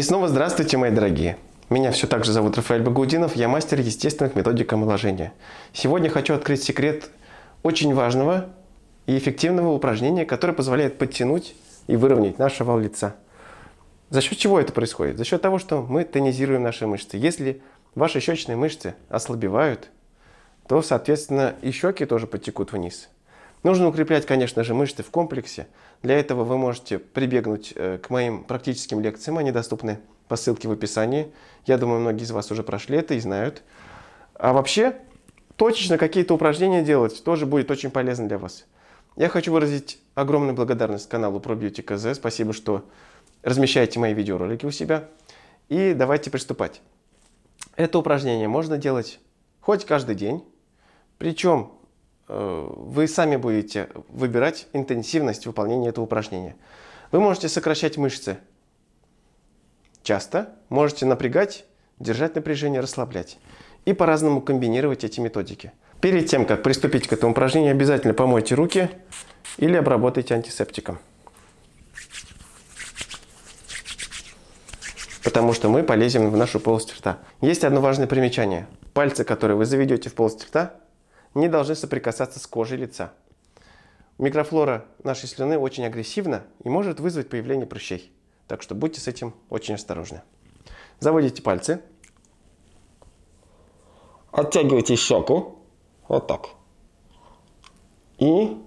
И снова здравствуйте, мои дорогие. Меня все так же зовут Рафаэль Багудинов, я мастер естественных методик омоложения. Сегодня хочу открыть секрет очень важного и эффективного упражнения, которое позволяет подтянуть и выровнять наш овал лица. За счет чего это происходит? За счет того, что мы тонизируем наши мышцы. Если ваши щечные мышцы ослабевают, то, соответственно, и щеки тоже потекут вниз – Нужно укреплять, конечно же, мышцы в комплексе. Для этого вы можете прибегнуть э, к моим практическим лекциям. Они доступны по ссылке в описании. Я думаю, многие из вас уже прошли это и знают. А вообще, точечно какие-то упражнения делать тоже будет очень полезно для вас. Я хочу выразить огромную благодарность каналу ProBeauty.kz. Спасибо, что размещаете мои видеоролики у себя. И давайте приступать. Это упражнение можно делать хоть каждый день. Причем Э, вы сами будете выбирать интенсивность выполнения этого упражнения. Вы можете сокращать мышцы часто, можете напрягать, держать напряжение, расслаблять. И по-разному комбинировать эти методики. Перед тем, как приступить к этому упражнению, обязательно помойте руки или обработайте антисептиком. потому что мы полезем в нашу полость рта. Есть одно важное примечание. Пальцы, которые вы заведете в полость рта, не должны соприкасаться с кожей лица. Микрофлора нашей слюны очень агрессивна и может вызвать появление прыщей. Так что будьте с этим очень осторожны. Заводите пальцы. Оттягивайте щеку. Вот так. И...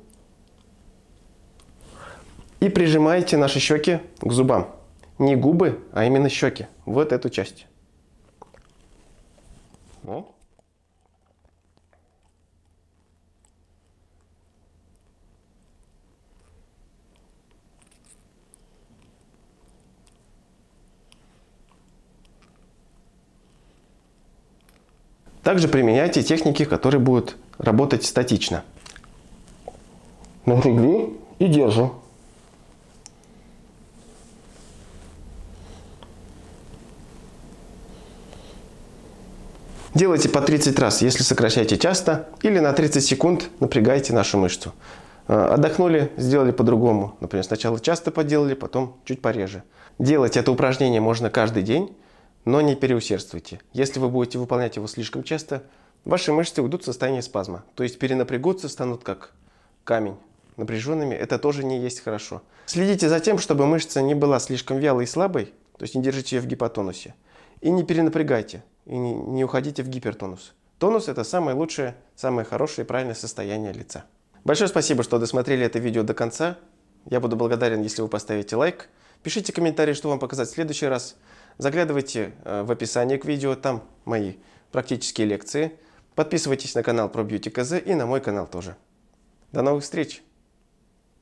И прижимаете наши щеки к зубам. Не губы, а именно щеки. Вот эту часть. Вот. Также применяйте техники, которые будут работать статично. Напрягли и держу. Делайте по 30 раз, если сокращаете часто, или на 30 секунд напрягайте нашу мышцу. Э, отдохнули, сделали по-другому. Например, сначала часто поделали, потом чуть пореже. Делать это упражнение можно каждый день. Но не переусердствуйте. Если вы будете выполнять его слишком часто, ваши мышцы уйдут в состояние спазма, то есть перенапрягутся, станут как камень напряженными, это тоже не есть хорошо. Следите за тем, чтобы мышца не была слишком вялой и слабой, то есть не держите ее в гипотонусе. И не перенапрягайте, и не, не уходите в гипертонус. Тонус – это самое лучшее, самое хорошее и правильное состояние лица. Большое спасибо, что досмотрели это видео до конца. Я буду благодарен, если вы поставите лайк. Пишите комментарии, что вам показать в следующий раз. Заглядывайте э, в описание к видео, там мои практические лекции. Подписывайтесь на канал ProBeauty.kz и на мой канал тоже. До новых встреч!